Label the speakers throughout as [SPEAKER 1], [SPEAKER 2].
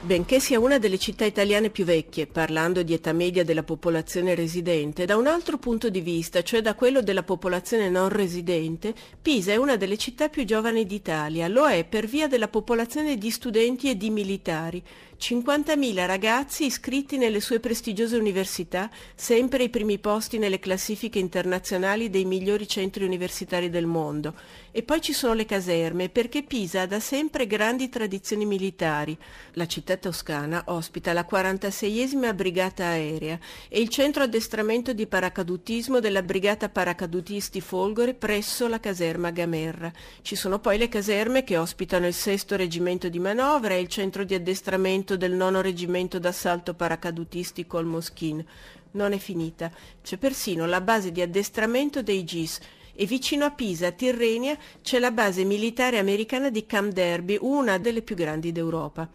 [SPEAKER 1] Benché sia una delle città italiane più vecchie, parlando di età media della popolazione residente, da un altro punto di vista, cioè da quello della popolazione non residente, Pisa è una delle città più giovani d'Italia, lo è per via della popolazione di studenti e di militari, 50.000 ragazzi iscritti nelle sue prestigiose università, sempre ai primi posti nelle classifiche internazionali dei migliori centri universitari del mondo. E poi ci sono le caserme, perché Pisa ha da sempre grandi tradizioni militari. La città toscana ospita la 46esima Brigata Aerea e il centro addestramento di paracadutismo della Brigata Paracadutisti Folgore presso la caserma Gamerra. Ci sono poi le caserme che ospitano il 6 Reggimento di Manovra e il centro di addestramento seguito del nono reggimento d'assalto paracadutistico al Moschin. Non è finita. C'è persino la base di addestramento dei GIS e vicino a Pisa, Tirrenia, c'è la base militare americana di Camp Derby, una delle più grandi d'Europa.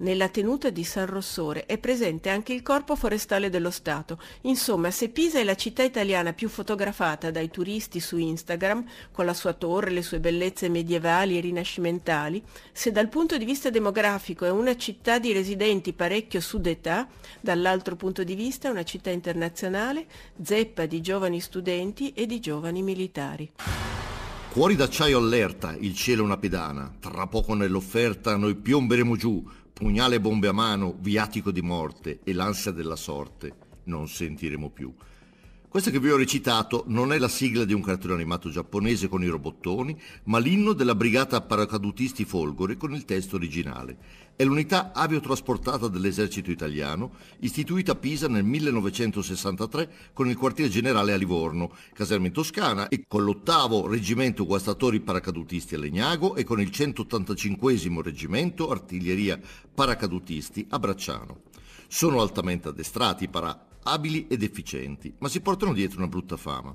[SPEAKER 1] Nella tenuta di San Rossore è presente anche il Corpo Forestale dello Stato. Insomma, se Pisa è la città italiana più fotografata dai turisti su Instagram, con la sua torre, le sue bellezze medievali e rinascimentali, se dal punto di vista demografico è una città di residenti parecchio su d'età, dall'altro punto di vista è una città internazionale, zeppa di giovani studenti e di giovani militari.
[SPEAKER 2] Cuori d'acciaio allerta, il cielo una pedana, tra poco nell'offerta noi piomberemo giù pugnale e bombe a mano, viatico di morte e l'ansia della sorte, non sentiremo più. Questa che vi ho recitato non è la sigla di un cartone animato giapponese con i robottoni, ma l'inno della brigata paracadutisti Folgore con il testo originale. È l'unità aviotrasportata dell'esercito italiano, istituita a Pisa nel 1963 con il quartier generale a Livorno, caserma in Toscana, e con l'ottavo reggimento guastatori paracadutisti a Legnago e con il 185 reggimento artiglieria paracadutisti a Bracciano. Sono altamente addestrati i para abili ed efficienti, ma si portano dietro una brutta fama.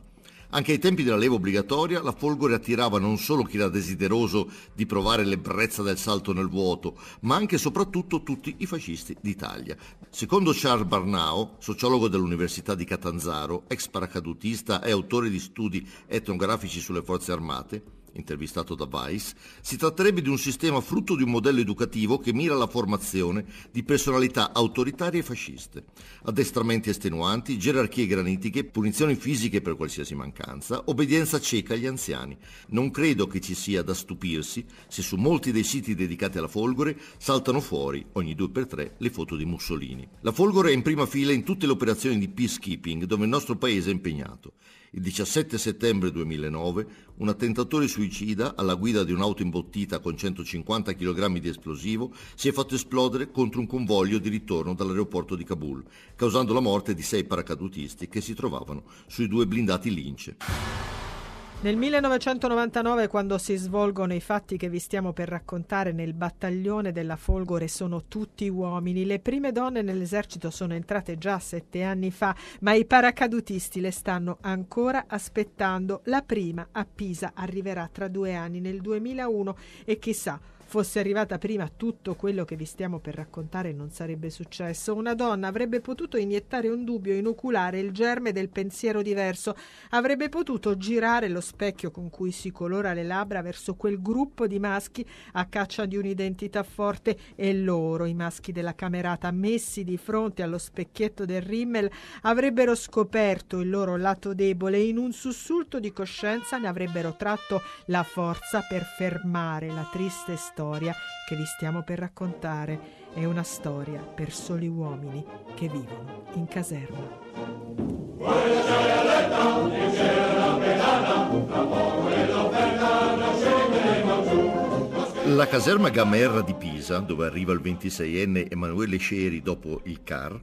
[SPEAKER 2] Anche ai tempi della leva obbligatoria la folgore attirava non solo chi era desideroso di provare l'ebbrezza del salto nel vuoto, ma anche e soprattutto tutti i fascisti d'Italia. Secondo Charles Barnao, sociologo dell'Università di Catanzaro, ex paracadutista e autore di studi etnografici sulle forze armate, intervistato da Weiss, si tratterebbe di un sistema frutto di un modello educativo che mira alla formazione di personalità autoritarie e fasciste, addestramenti estenuanti, gerarchie granitiche, punizioni fisiche per qualsiasi mancanza, obbedienza cieca agli anziani. Non credo che ci sia da stupirsi se su molti dei siti dedicati alla Folgore saltano fuori ogni due per tre le foto di Mussolini. La Folgore è in prima fila in tutte le operazioni di peacekeeping dove il nostro paese è impegnato il 17 settembre 2009 un attentatore suicida alla guida di un'auto imbottita con 150 kg di esplosivo si è fatto esplodere contro un convoglio di ritorno dall'aeroporto di Kabul, causando la morte di sei paracadutisti che si trovavano sui due blindati Lince.
[SPEAKER 3] Nel 1999, quando si svolgono i fatti che vi stiamo per raccontare nel battaglione della Folgore, sono tutti uomini. Le prime donne nell'esercito sono entrate già sette anni fa, ma i paracadutisti le stanno ancora aspettando. La prima a Pisa arriverà tra due anni, nel 2001, e chissà fosse arrivata prima tutto quello che vi stiamo per raccontare non sarebbe successo. Una donna avrebbe potuto iniettare un dubbio, inoculare il germe del pensiero diverso, avrebbe potuto girare lo specchio con cui si colora le labbra verso quel gruppo di maschi a caccia di un'identità forte e loro, i maschi della camerata, messi di fronte allo specchietto del Rimmel, avrebbero scoperto il loro lato debole e in un sussulto di coscienza ne avrebbero tratto la forza per fermare la triste storia storia che vi stiamo per raccontare è una storia per soli uomini che vivono in caserma.
[SPEAKER 2] La caserma Gamerra di Pisa, dove arriva il 26enne Emanuele Sceri dopo il CAR,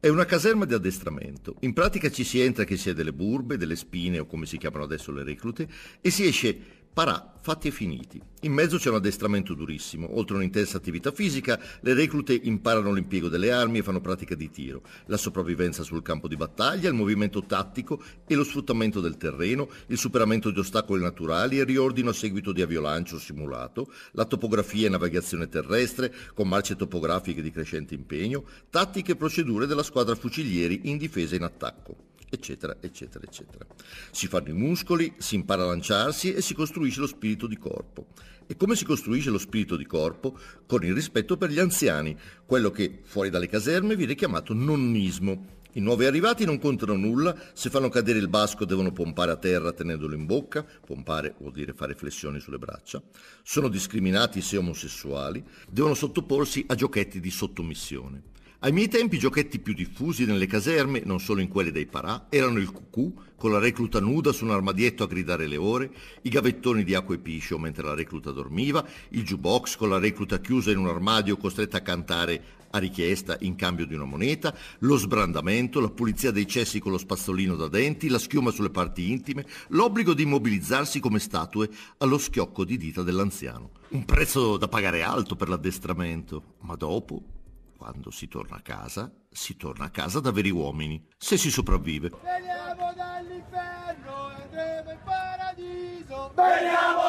[SPEAKER 2] è una caserma di addestramento. In pratica ci si entra che si è delle burbe, delle spine o come si chiamano adesso le reclute e si esce Parà, fatti e finiti. In mezzo c'è un addestramento durissimo. Oltre a un'intensa attività fisica, le reclute imparano l'impiego delle armi e fanno pratica di tiro, la sopravvivenza sul campo di battaglia, il movimento tattico e lo sfruttamento del terreno, il superamento di ostacoli naturali e il riordino a seguito di aviolancio simulato, la topografia e navigazione terrestre con marce topografiche di crescente impegno, tattiche e procedure della squadra fucilieri in difesa e in attacco eccetera, eccetera, eccetera. Si fanno i muscoli, si impara a lanciarsi e si costruisce lo spirito di corpo. E come si costruisce lo spirito di corpo? Con il rispetto per gli anziani, quello che fuori dalle caserme viene chiamato nonnismo. I nuovi arrivati non contano nulla, se fanno cadere il basco devono pompare a terra tenendolo in bocca, pompare vuol dire fare flessioni sulle braccia, sono discriminati se omosessuali, devono sottoporsi a giochetti di sottomissione. Ai miei tempi i giochetti più diffusi nelle caserme, non solo in quelle dei parà, erano il cucù, con la recluta nuda su un armadietto a gridare le ore, i gavettoni di acqua e piscio mentre la recluta dormiva, il jukebox con la recluta chiusa in un armadio costretta a cantare a richiesta in cambio di una moneta, lo sbrandamento, la pulizia dei cessi con lo spazzolino da denti, la schiuma sulle parti intime, l'obbligo di immobilizzarsi come statue allo schiocco di dita dell'anziano. Un prezzo da pagare alto per l'addestramento, ma dopo quando si torna a casa, si torna a casa da veri uomini, se si sopravvive.
[SPEAKER 3] Veniamo dall'inferno, andremo in paradiso. Veniamo